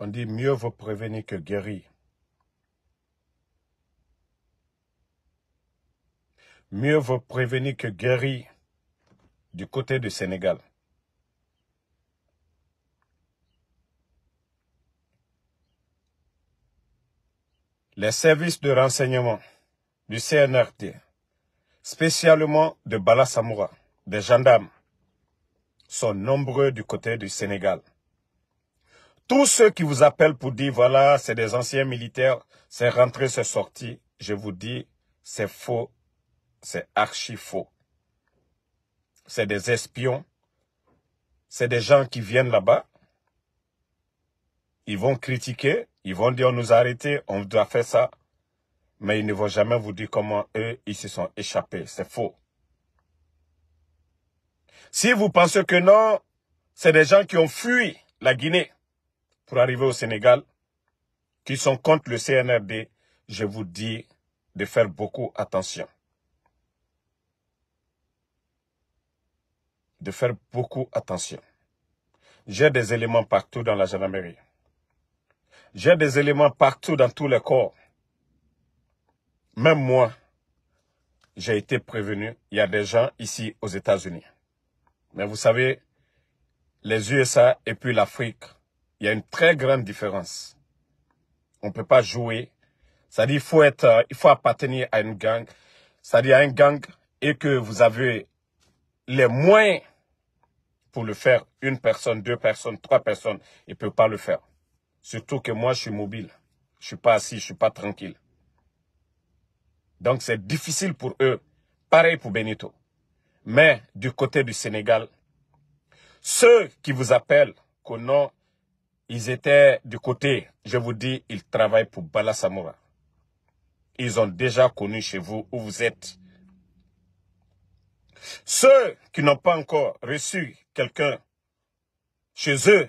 On dit mieux vaut prévenir que guérir. Mieux vaut prévenir que guérir du côté du Sénégal. Les services de renseignement du CNRT, spécialement de Bala Samoura, des gendarmes, sont nombreux du côté du Sénégal. Tous ceux qui vous appellent pour dire, voilà, c'est des anciens militaires, c'est rentré, c'est sorti, je vous dis, c'est faux, c'est archi faux. C'est des espions, c'est des gens qui viennent là-bas, ils vont critiquer, ils vont dire, on nous a arrêtés, on doit faire ça, mais ils ne vont jamais vous dire comment eux, ils se sont échappés, c'est faux. Si vous pensez que non, c'est des gens qui ont fui la Guinée pour arriver au Sénégal, qui sont contre le CNRD, je vous dis de faire beaucoup attention. De faire beaucoup attention. J'ai des éléments partout dans la gendarmerie. J'ai des éléments partout dans tous les corps. Même moi, j'ai été prévenu. Il y a des gens ici aux États-Unis. Mais vous savez, les USA et puis l'Afrique, il y a une très grande différence. On ne peut pas jouer. il faut euh, il faut appartenir à une gang. C'est-à-dire à une gang et que vous avez les moyens pour le faire. Une personne, deux personnes, trois personnes, il ne peut pas le faire. Surtout que moi, je suis mobile. Je ne suis pas assis, je ne suis pas tranquille. Donc, c'est difficile pour eux. Pareil pour Benito. Mais du côté du Sénégal, ceux qui vous appellent qu'on ils étaient du côté, je vous dis, ils travaillent pour Bala Samoura. Ils ont déjà connu chez vous où vous êtes. Ceux qui n'ont pas encore reçu quelqu'un chez eux,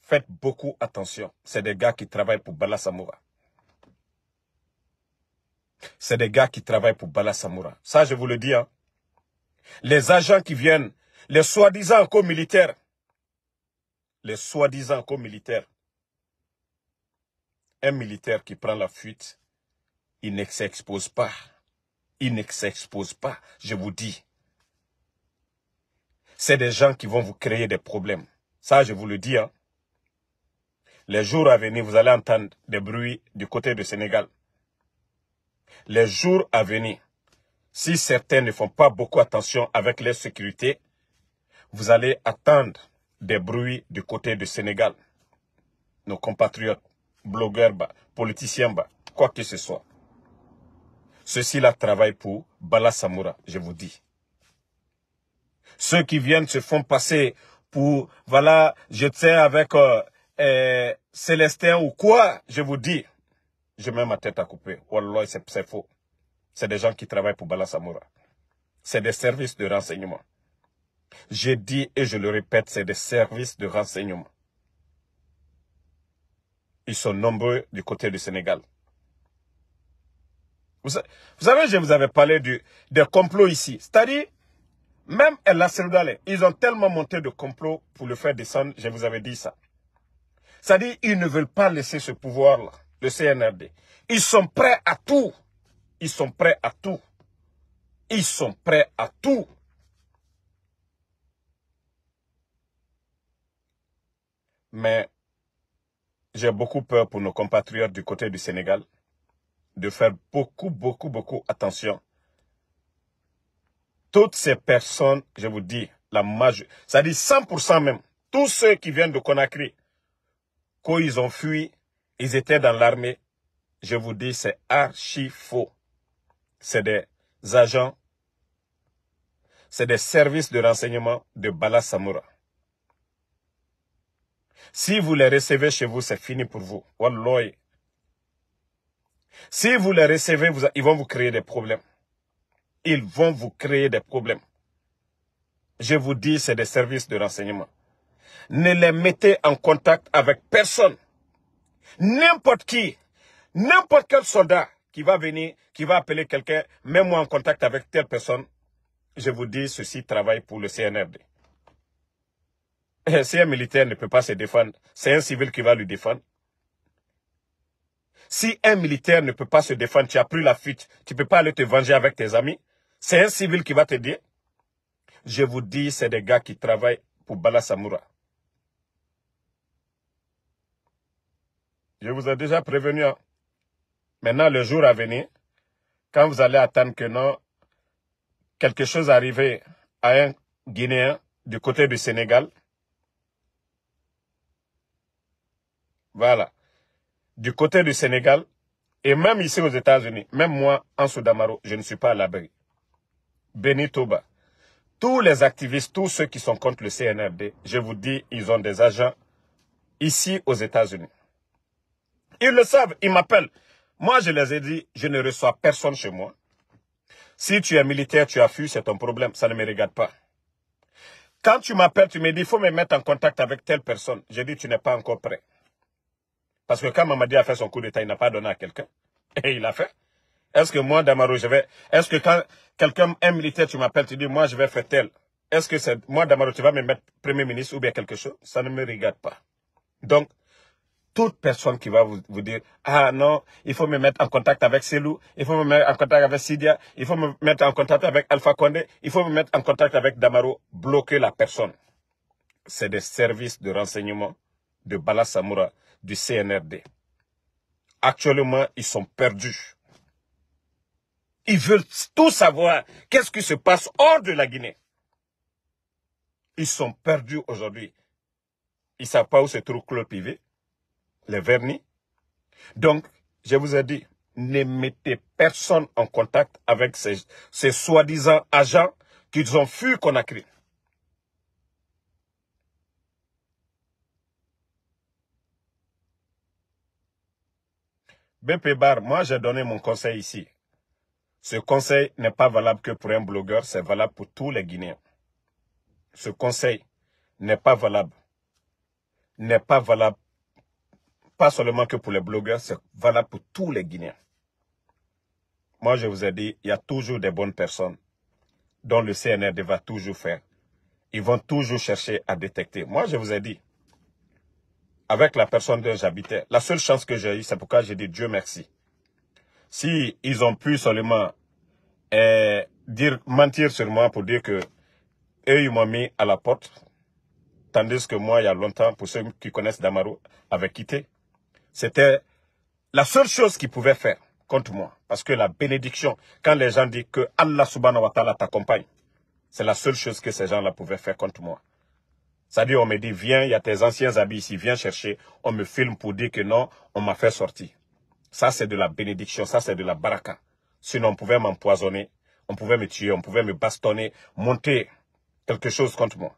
faites beaucoup attention. C'est des gars qui travaillent pour Bala Samoura. C'est des gars qui travaillent pour Bala Samoura. Ça, je vous le dis. Hein. Les agents qui viennent, les soi-disant co-militaires, les soi-disant co Un militaire qui prend la fuite, il ne s'expose pas. Il ne s'expose pas, je vous dis. C'est des gens qui vont vous créer des problèmes. Ça, je vous le dis. Hein. Les jours à venir, vous allez entendre des bruits du côté du Sénégal. Les jours à venir, si certains ne font pas beaucoup attention avec leur sécurité, vous allez attendre des bruits du côté du Sénégal. Nos compatriotes, blogueurs, politiciens, quoi que ce soit. Ceux-ci-là travaillent pour Bala Samoura, je vous dis. Ceux qui viennent se font passer pour, voilà, je tiens avec euh, euh, Célestin ou quoi, je vous dis. Je mets ma tête à couper. Wallah, c'est faux. C'est des gens qui travaillent pour Bala Samoura. C'est des services de renseignement. J'ai dit et je le répète, c'est des services de renseignement. Ils sont nombreux du côté du Sénégal. Vous, savez, je vous avais parlé des complots ici. C'est-à-dire, même El Asseloudalé, ils ont tellement monté de complots pour le faire descendre, je vous avais dit ça. C'est-à-dire, ils ne veulent pas laisser ce pouvoir-là, le CNRD. Ils sont prêts à tout. Ils sont prêts à tout. Ils sont prêts à tout Mais j'ai beaucoup peur pour nos compatriotes du côté du Sénégal de faire beaucoup, beaucoup, beaucoup attention. Toutes ces personnes, je vous dis, la majorité, ça dit 100% même, tous ceux qui viennent de Conakry, quand ils ont fui, ils étaient dans l'armée, je vous dis, c'est archi faux. C'est des agents, c'est des services de renseignement de Bala Samoura. Si vous les recevez chez vous, c'est fini pour vous. Walloy. Si vous les recevez, ils vont vous créer des problèmes. Ils vont vous créer des problèmes. Je vous dis, c'est des services de renseignement. Ne les mettez en contact avec personne. N'importe qui, n'importe quel soldat qui va venir, qui va appeler quelqu'un, mets-moi en contact avec telle personne. Je vous dis, ceci travaille pour le CNRD. Eh, si un militaire ne peut pas se défendre, c'est un civil qui va lui défendre. Si un militaire ne peut pas se défendre, tu as pris la fuite, tu ne peux pas aller te venger avec tes amis, c'est un civil qui va te dire. Je vous dis, c'est des gars qui travaillent pour Bala Samoura. Je vous ai déjà prévenu. Hein. Maintenant, le jour à venir, quand vous allez attendre que non, quelque chose arrive à un Guinéen du côté du Sénégal, Voilà. Du côté du Sénégal, et même ici aux États-Unis, même moi, en Soudamaro, je ne suis pas à l'abri. Benitoba, tous les activistes, tous ceux qui sont contre le CNRD, je vous dis, ils ont des agents ici aux États-Unis. Ils le savent, ils m'appellent. Moi, je les ai dit, je ne reçois personne chez moi. Si tu es militaire, tu as fui, c'est ton problème, ça ne me regarde pas. Quand tu m'appelles, tu me dis, il faut me mettre en contact avec telle personne. Je dis, tu n'es pas encore prêt. Parce que quand Mamadi a fait son coup d'État, il n'a pas donné à quelqu'un. Et il l'a fait. Est-ce que moi, Damaro, je vais... Est-ce que quand quelqu'un un militaire, tu m'appelles, tu dis, moi, je vais faire tel. Est-ce que c'est... Moi, Damaro, tu vas me mettre Premier ministre ou bien quelque chose Ça ne me regarde pas. Donc, toute personne qui va vous, vous, dire, ah non, il faut me mettre en contact avec Selou, il faut me mettre en contact avec Sidia, il faut me mettre en contact avec Alpha Condé, il faut me mettre en contact avec Damaro, bloquer la personne. C'est des services de renseignement de Bala Samoura du CNRD. Actuellement, ils sont perdus. Ils veulent tout savoir. Qu'est-ce qui se passe hors de la Guinée Ils sont perdus aujourd'hui. Ils ne savent pas où se trouve Claude Pivé, les vernis. Donc, je vous ai dit, ne mettez personne en contact avec ces, ces soi-disant agents qu'ils ont fui Conakry. BP Bar, moi j'ai donné mon conseil ici. Ce conseil n'est pas valable que pour un blogueur, c'est valable pour tous les Guinéens. Ce conseil n'est pas valable. N'est pas valable, pas seulement que pour les blogueurs, c'est valable pour tous les Guinéens. Moi, je vous ai dit, il y a toujours des bonnes personnes dont le CNRD va toujours faire. Ils vont toujours chercher à détecter. Moi, je vous ai dit, avec la personne dont j'habitais. La seule chance que j'ai eue, c'est pourquoi j'ai dit Dieu merci. Si ils ont pu seulement euh, dire, mentir sur moi pour dire que eux, ils m'ont mis à la porte, tandis que moi, il y a longtemps, pour ceux qui connaissent Damaru, avait quitté. C'était la seule chose qu'ils pouvaient faire contre moi. Parce que la bénédiction, quand les gens disent que Allah subhanahu wa ta'ala t'accompagne, c'est la seule chose que ces gens-là pouvaient faire contre moi. C'est-à-dire, on me dit, viens, il y a tes anciens habits ici, viens chercher. On me filme pour dire que non, on m'a fait sortir. Ça, c'est de la bénédiction, ça, c'est de la baraka. Sinon, on pouvait m'empoisonner, on pouvait me tuer, on pouvait me bastonner, monter quelque chose contre moi.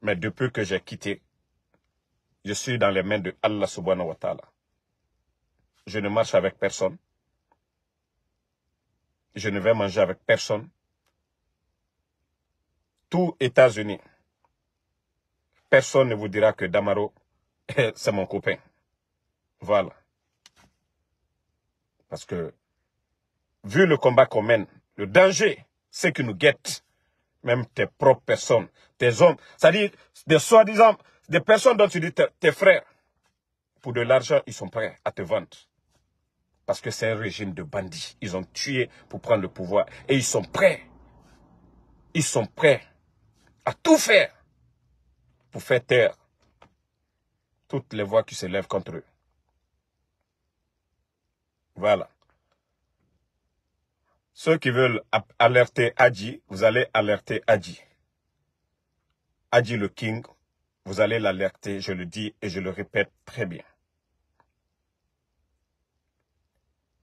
Mais depuis que j'ai quitté, je suis dans les mains de Allah subhanahu wa ta'ala. Je ne marche avec personne. Je ne vais manger avec personne tout États-Unis, personne ne vous dira que Damaro, c'est mon copain. Voilà. Parce que, vu le combat qu'on mène, le danger, c'est que nous guette, même tes propres personnes, tes hommes, c'est-à-dire des soi-disant, des personnes dont tu dis tes frères, pour de l'argent, ils sont prêts à te vendre. Parce que c'est un régime de bandits. Ils ont tué pour prendre le pouvoir. Et ils sont prêts. Ils sont prêts à tout faire pour faire taire toutes les voix qui s'élèvent contre eux. Voilà. Ceux qui veulent alerter Adji, vous allez alerter Adji. Adji le King, vous allez l'alerter, je le dis et je le répète très bien.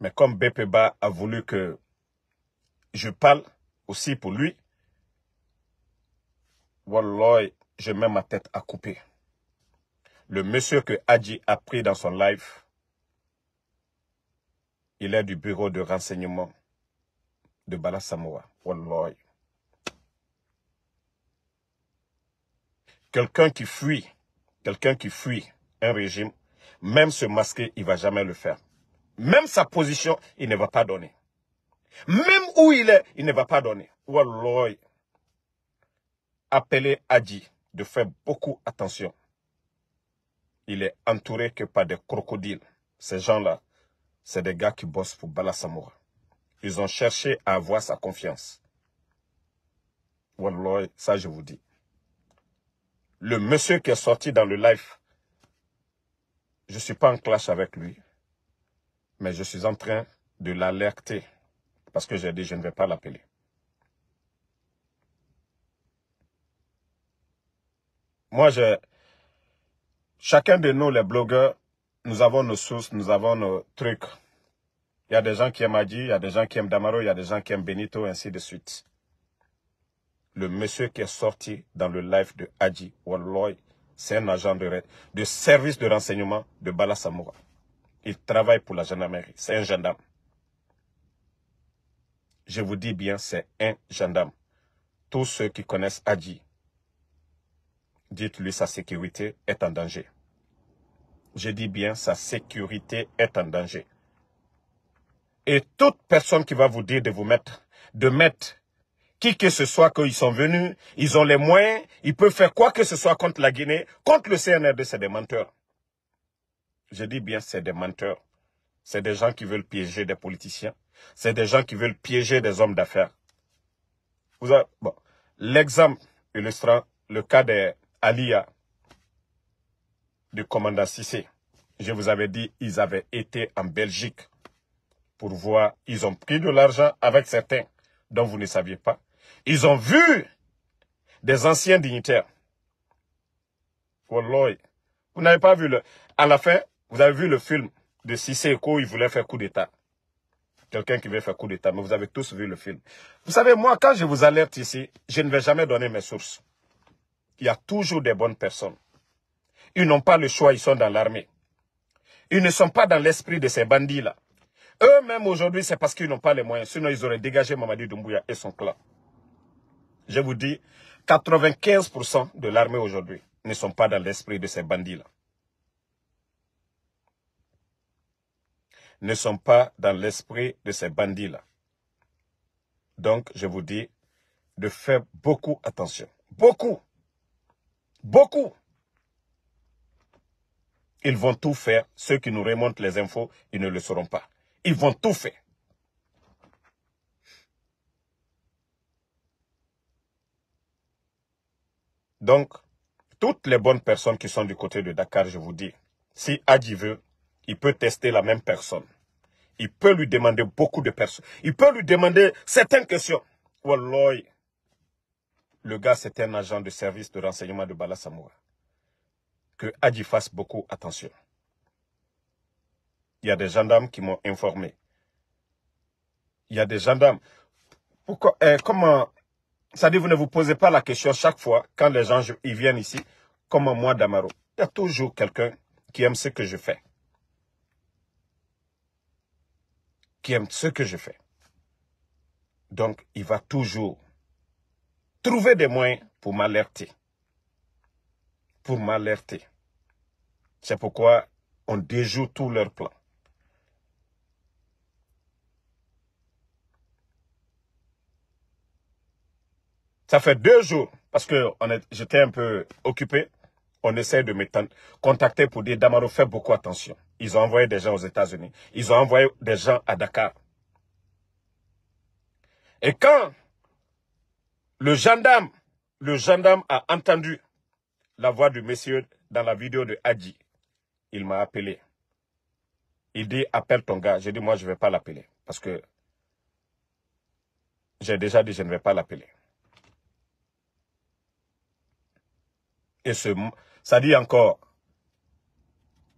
Mais comme Bpba a voulu que je parle aussi pour lui, Wallah, je mets ma tête à couper. Le monsieur que Hadji a pris dans son live, il est du bureau de renseignement de Bala Samoa. Wallah. Quelqu'un qui fuit, quelqu'un qui fuit un régime, même se masquer, il va jamais le faire. Même sa position, il ne va pas donner. Même où il est, il ne va pas donner. Wallah appelé Adi de faire beaucoup attention. Il est entouré que par des crocodiles. Ces gens-là, c'est des gars qui bossent pour Samoura. Ils ont cherché à avoir sa confiance. Wallah, ça je vous dis. Le monsieur qui est sorti dans le live, je ne suis pas en clash avec lui, mais je suis en train de l'alerter parce que j'ai dit je ne vais pas l'appeler. moi, je... Chacun de nous, les blogueurs, nous avons nos sources, nous avons nos trucs. Il y a des gens qui aiment Adi, il y a des gens qui aiment Damaro, il y a des gens qui aiment Benito, ainsi de suite. Le monsieur qui est sorti dans le live de Adi, Walloy, c'est un agent de, de service de renseignement de Bala Samoura. Il travaille pour la gendarmerie, c'est un gendarme. Je vous dis bien, c'est un gendarme. Tous ceux qui connaissent Adi, dites-lui sa sécurité est en danger. Je dis bien, sa sécurité est en danger. Et toute personne qui va vous dire de vous mettre, de mettre qui que ce soit qu'ils sont venus, ils ont les moyens, ils peuvent faire quoi que ce soit contre la Guinée, contre le CNRD, c'est des menteurs. Je dis bien, c'est des menteurs. C'est des gens qui veulent piéger des politiciens. C'est des gens qui veulent piéger des hommes d'affaires. Vous avez, bon, l'exemple illustrant le cas des, Alia du commandant Cissé. Je vous avais dit, ils avaient été en Belgique pour voir. Ils ont pris de l'argent avec certains dont vous ne saviez pas. Ils ont vu des anciens dignitaires. Vous n'avez pas vu le... À la fin, vous avez vu le film de Cissé Eko, il voulait faire coup d'État. Quelqu'un qui veut faire coup d'État, mais vous avez tous vu le film. Vous savez, moi, quand je vous alerte ici, je ne vais jamais donner mes sources. Il y a toujours des bonnes personnes. Ils n'ont pas le choix, ils sont dans l'armée. Ils ne sont pas dans l'esprit de ces bandits-là. Eux-mêmes aujourd'hui, c'est parce qu'ils n'ont pas les moyens. Sinon, ils auraient dégagé Mamadi Doumbouya et son clan. Je vous dis, 95% de l'armée aujourd'hui ne sont pas dans l'esprit de ces bandits-là. Ne sont pas dans l'esprit de ces bandits-là. Donc, je vous dis de faire beaucoup attention. Beaucoup. Beaucoup. Ils vont tout faire. Ceux qui nous remontent les infos, ils ne le sauront pas. Ils vont tout faire. Donc, toutes les bonnes personnes qui sont du côté de Dakar, je vous dis, si Adi veut, il peut tester la même personne. Il peut lui demander beaucoup de personnes. Il peut lui demander certaines questions. Wallah, le gars, c'est un agent de service de renseignement de Bala Samoura. Que Adi fasse beaucoup attention. Il y a des gendarmes qui m'ont informé. Il y a des gendarmes. Pourquoi, eh, comment, ça dit, vous ne vous posez pas la question chaque fois quand les gens ils viennent ici, Comment moi, Damaro. Il y a toujours quelqu'un qui aime ce que je fais. Qui aime ce que je fais. Donc, il va toujours trouver des moyens pour m'alerter. Pour m'alerter. C'est pourquoi on déjoue tous leurs plans. Ça fait deux jours, parce que j'étais un peu occupé, on essaie de me contacter pour dire, Damaro, fais beaucoup attention. Ils ont envoyé des gens aux États-Unis. Ils ont envoyé des gens à Dakar. Et quand le gendarme, le gendarme a entendu la voix du monsieur dans la vidéo de Hadji. Il m'a appelé. Il dit, appelle ton gars. J'ai dit, moi, je ne vais pas l'appeler. Parce que j'ai déjà dit, je ne vais pas l'appeler. Et ce, ça dit encore,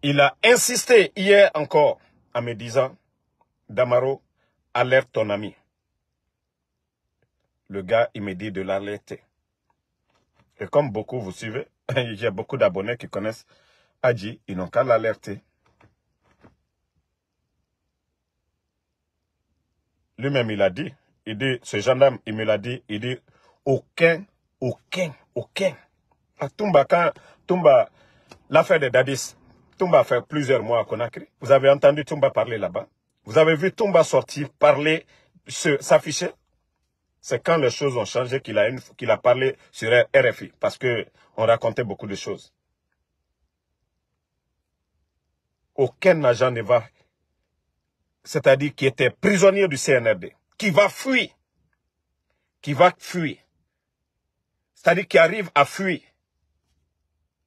il a insisté hier encore en me disant, Damaro, alerte ton ami le gars, il me dit de l'alerter. Et comme beaucoup vous suivez, j'ai beaucoup d'abonnés qui connaissent Adji, ils n'ont qu'à l'alerter. Lui-même, il a dit, il dit, ce gendarme, il me l'a dit, il dit, aucun, aucun, aucun. À ah, Tumba, quand Tumba, l'affaire de Dadis, Tumba fait plusieurs mois à Conakry. Vous avez entendu Tumba parler là-bas. Vous avez vu Tumba sortir, parler, s'afficher. C'est quand les choses ont changé qu'il a, a parlé sur RFI, parce que on racontait beaucoup de choses. Aucun agent ne va, c'est-à-dire qui était prisonnier du CNRD, qui va fuir, qui va fuir, c'est-à-dire qui arrive à fuir,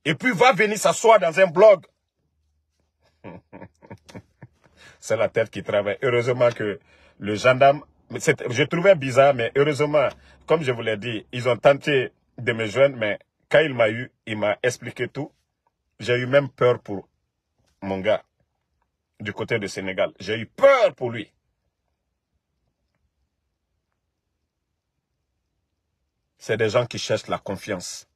et puis va venir s'asseoir dans un blog. C'est la tête qui travaille. Heureusement que le gendarme je trouvais bizarre, mais heureusement, comme je vous l'ai dit, ils ont tenté de me joindre, mais quand il m'a eu, il m'a expliqué tout. J'ai eu même peur pour mon gars du côté du Sénégal. J'ai eu peur pour lui. C'est des gens qui cherchent la confiance.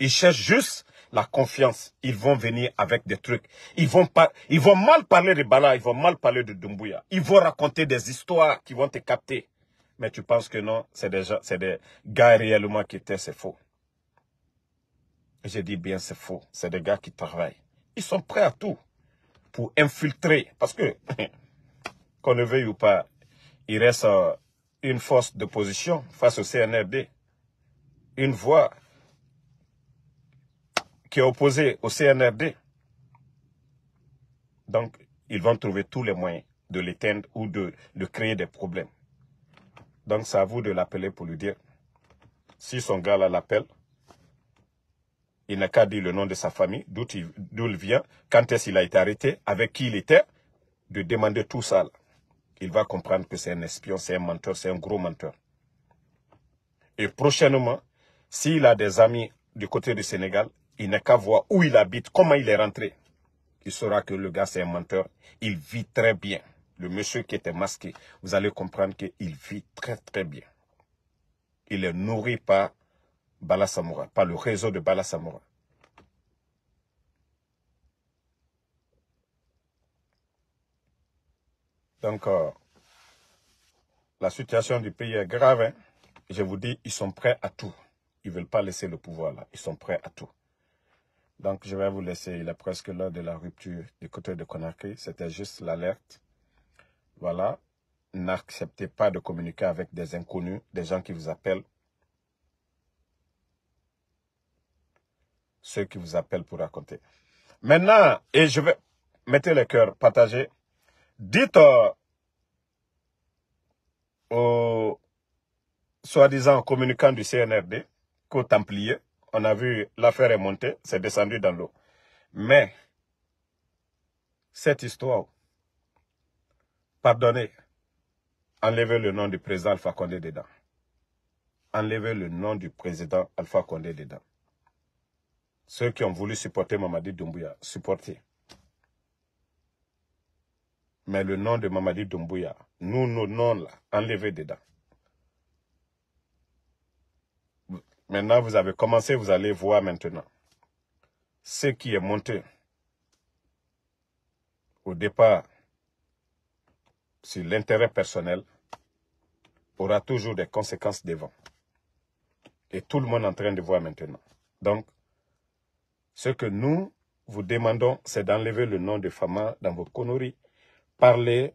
Ils cherchent juste la confiance, ils vont venir avec des trucs. Ils vont, pas, ils vont mal parler de Bala, ils vont mal parler de Dumbuya. Ils vont raconter des histoires qui vont te capter. Mais tu penses que non, c'est des, gens, des gars réellement qui étaient, c'est faux. je dis bien, c'est faux. C'est des gars qui travaillent. Ils sont prêts à tout pour infiltrer. Parce que, qu'on le veuille ou pas, il reste euh, une force de position face au CNRD. Une voix qui est opposé au CNRD. Donc, ils vont trouver tous les moyens de l'éteindre ou de, créer des problèmes. Donc, c'est à vous de l'appeler pour lui dire. Si son gars l'appelle, il n'a qu'à dire le nom de sa famille, d'où il, vient, quand est-ce qu'il a été arrêté, avec qui il était, de demander tout ça. Il va comprendre que c'est un espion, c'est un menteur, c'est un gros menteur. Et prochainement, s'il a des amis du côté du Sénégal, il n'a qu'à voir où il habite, comment il est rentré. Il saura que le gars, c'est un menteur. Il vit très bien. Le monsieur qui était masqué, vous allez comprendre qu'il vit très, très bien. Il est nourri par Bala Samoura, par le réseau de Bala Samoura. Donc, euh, la situation du pays est grave. Hein. Je vous dis, ils sont prêts à tout. Ils ne veulent pas laisser le pouvoir là. Ils sont prêts à tout. Donc, je vais vous laisser. Il est presque l'heure de la rupture du côté de Conakry. C'était juste l'alerte. Voilà. N'acceptez pas de communiquer avec des inconnus, des gens qui vous appellent. Ceux qui vous appellent pour raconter. Maintenant, et je vais... mettre le cœur, partagé. Dites euh, aux soi-disant communicants du CNRD, qu'aux Templiers, on a vu l'affaire est montée, c'est descendu dans l'eau. Mais cette histoire, pardonnez, enlevez le nom du président Alpha Condé dedans. Enlevez le nom du président Alpha Condé dedans. Ceux qui ont voulu supporter Mamadi Doumbouya, supportez. Mais le nom de Mamadi Doumbouya, nous, nos noms là, enlevez dedans. Maintenant, vous avez commencé, vous allez voir maintenant ce qui est monté au départ sur l'intérêt personnel aura toujours des conséquences devant. Et tout le monde est en train de voir maintenant. Donc, ce que nous vous demandons, c'est d'enlever le nom de Fama dans vos conneries, parler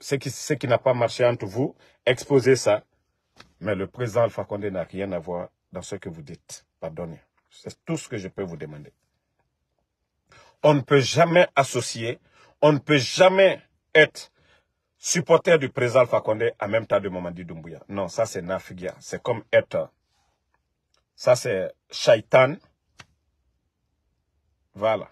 ce qui, n'a pas marché entre vous, Exposez ça. Mais le président Alpha Condé n'a rien à voir dans ce que vous dites. Pardonnez. C'est tout ce que je peux vous demander. On ne peut jamais associer, on ne peut jamais être supporter du président Fakonde en même temps de Mamadi Doumbouya. Non, ça c'est Nafigia. C'est comme être. Ça c'est Shaitan. Voilà.